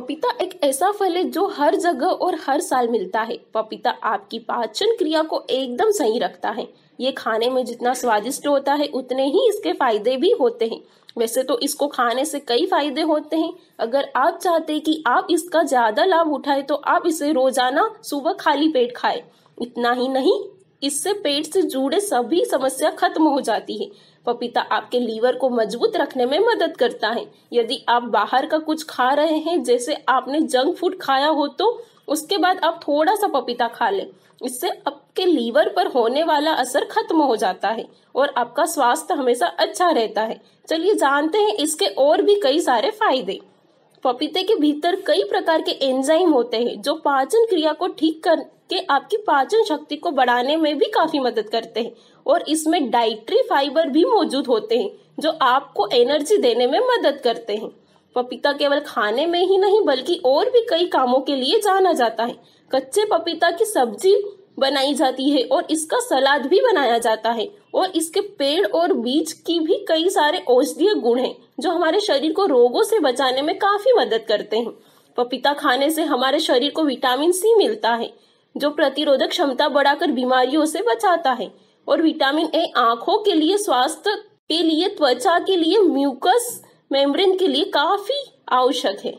पपीता एक ऐसा फल है जो हर जगह और हर साल मिलता है पपीता आपकी पाचन क्रिया को एकदम सही रखता है ये खाने में जितना स्वादिष्ट होता है उतने ही इसके फायदे भी होते हैं वैसे तो इसको खाने से कई फायदे होते हैं अगर आप चाहते हैं कि आप इसका ज्यादा लाभ उठाए तो आप इसे रोजाना सुबह खाली पेट खाएं इतना ही नहीं इससे पेट से जुड़े सभी समस्या खत्म हो जाती है पपीता आपके लीवर को मजबूत रखने में मदद करता है यदि आप बाहर का कुछ खा रहे हैं जैसे आपने जंक फूड खाया हो तो उसके बाद आप थोड़ा सा पपीता खा लें इससे आपके लीवर पर होने वाला असर खत्म हो जाता है और आपका स्वास्थ्य हमेशा अच्छा रहता है चलिए जानते हैं इसके और भी कई सारे फायदे पपीते के भीतर कई प्रकार के एंजाइम होते हैं जो पाचन क्रिया को ठीक करके आपकी पाचन शक्ति को बढ़ाने में भी काफी मदद करते हैं और इसमें डाइट्री फाइबर भी मौजूद होते हैं जो आपको एनर्जी देने में मदद करते हैं पपीता केवल खाने में ही नहीं बल्कि और भी कई कामों के लिए जाना जाता है कच्चे पपीता की सब्जी बनाई जाती है और इसका सलाद भी बनाया जाता है और इसके पेड़ और बीज की भी कई सारे औषधीय गुण हैं जो हमारे शरीर को रोगों से बचाने में काफी मदद करते हैं पपीता खाने से हमारे शरीर को विटामिन सी मिलता है जो प्रतिरोधक क्षमता बढ़ाकर बीमारियों से बचाता है और विटामिन ए आंखों के लिए स्वास्थ्य के लिए त्वचा के लिए म्यूकस मेम्ब्रेन के लिए काफी आवश्यक है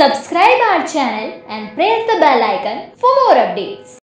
subscribe our channel and press the bell icon for more updates